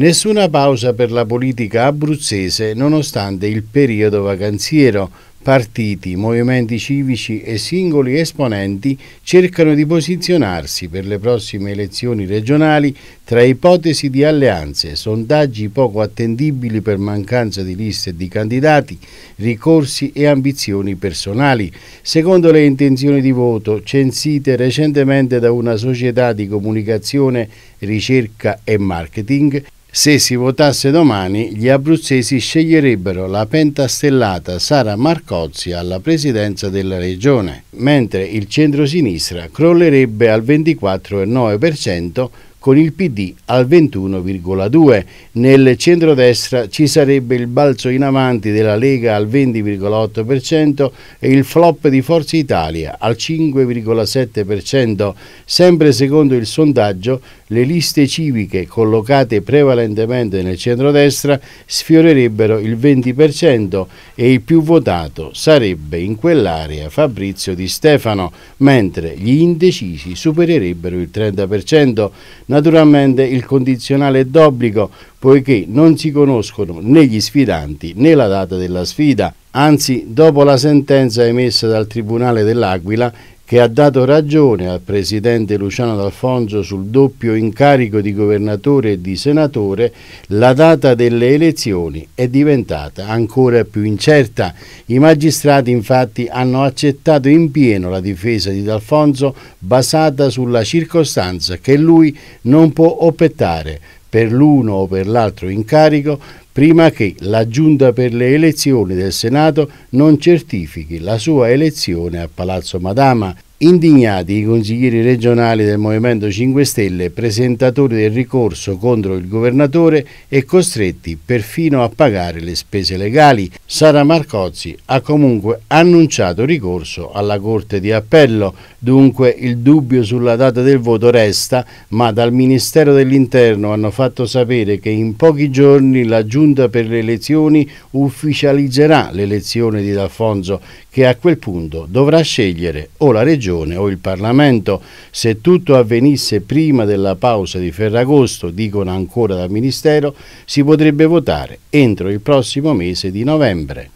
Nessuna pausa per la politica abruzzese nonostante il periodo vacanziero. Partiti, movimenti civici e singoli esponenti cercano di posizionarsi per le prossime elezioni regionali tra ipotesi di alleanze, sondaggi poco attendibili per mancanza di liste di candidati, ricorsi e ambizioni personali, secondo le intenzioni di voto censite recentemente da una società di comunicazione, ricerca e marketing se si votasse domani, gli abruzzesi sceglierebbero la pentastellata Sara Marcozzi alla presidenza della regione, mentre il centro-sinistra crollerebbe al 24,9% con il PD al 21,2. Nel centrodestra ci sarebbe il balzo in avanti della Lega al 20,8% e il flop di Forza Italia al 5,7%. Sempre secondo il sondaggio, le liste civiche collocate prevalentemente nel centrodestra sfiorerebbero il 20% e il più votato sarebbe in quell'area Fabrizio Di Stefano, mentre gli indecisi supererebbero il 30%. Naturalmente il condizionale è d'obbligo poiché non si conoscono né gli sfidanti né la data della sfida. Anzi, dopo la sentenza emessa dal Tribunale dell'Aquila, che ha dato ragione al presidente Luciano D'Alfonso sul doppio incarico di governatore e di senatore, la data delle elezioni è diventata ancora più incerta. I magistrati infatti hanno accettato in pieno la difesa di D'Alfonso basata sulla circostanza che lui non può optare per l'uno o per l'altro incarico prima che la Giunta per le elezioni del Senato non certifichi la sua elezione a Palazzo Madama Indignati i consiglieri regionali del Movimento 5 Stelle, presentatori del ricorso contro il governatore e costretti perfino a pagare le spese legali, Sara Marcozzi ha comunque annunciato ricorso alla Corte di Appello, dunque il dubbio sulla data del voto resta, ma dal Ministero dell'Interno hanno fatto sapere che in pochi giorni la Giunta per le elezioni ufficializzerà l'elezione di D'Alfonso, che a quel punto dovrà scegliere o la regione Regione o il Parlamento, se tutto avvenisse prima della pausa di Ferragosto, dicono ancora dal Ministero, si potrebbe votare entro il prossimo mese di novembre.